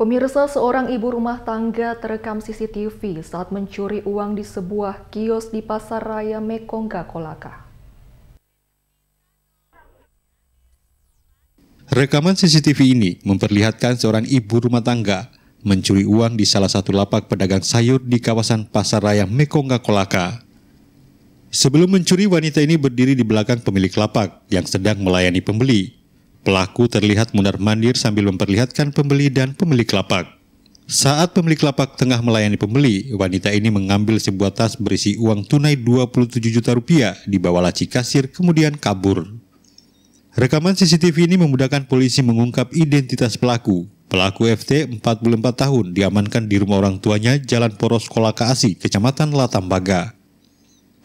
Pemirsa seorang ibu rumah tangga terekam CCTV saat mencuri uang di sebuah kios di Pasar Raya Mekongga, Kolaka. Rekaman CCTV ini memperlihatkan seorang ibu rumah tangga mencuri uang di salah satu lapak pedagang sayur di kawasan Pasar Raya Mekongga, Kolaka. Sebelum mencuri, wanita ini berdiri di belakang pemilik lapak yang sedang melayani pembeli. Pelaku terlihat mundar-mandir sambil memperlihatkan pembeli dan pemilik lapak. Saat pemilik lapak tengah melayani pembeli, wanita ini mengambil sebuah tas berisi uang tunai 27 juta rupiah di bawah laci kasir kemudian kabur. Rekaman CCTV ini memudahkan polisi mengungkap identitas pelaku. Pelaku FT 44 tahun diamankan di rumah orang tuanya Jalan Poros Kolaka Asi, Kecamatan Latambaga.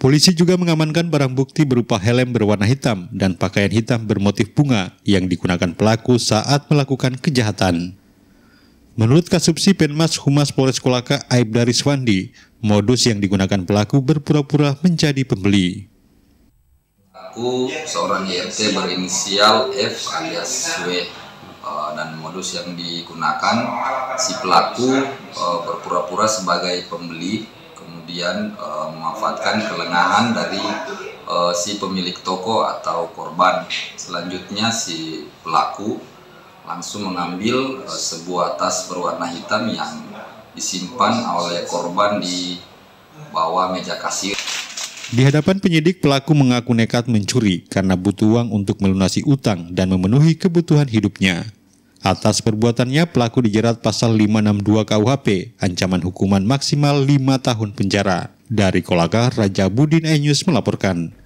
Polisi juga mengamankan barang bukti berupa helm berwarna hitam dan pakaian hitam bermotif bunga yang digunakan pelaku saat melakukan kejahatan. Menurut Kasubsi Penmas Humas Polres Kolaka Aibda Rizwandi, modus yang digunakan pelaku berpura-pura menjadi pembeli. Pelaku seorang YRT berinisial F alias W eh, dan modus yang digunakan si pelaku eh, berpura-pura sebagai pembeli kemudian uh, memanfaatkan kelengahan dari uh, si pemilik toko atau korban. Selanjutnya si pelaku langsung mengambil uh, sebuah tas berwarna hitam yang disimpan oleh korban di bawah meja kasir. Di hadapan penyidik, pelaku mengaku nekat mencuri karena butuh uang untuk melunasi utang dan memenuhi kebutuhan hidupnya. Atas perbuatannya, pelaku dijerat pasal 562 KUHP, ancaman hukuman maksimal 5 tahun penjara. Dari Kolaka, Raja Budin Enyus melaporkan.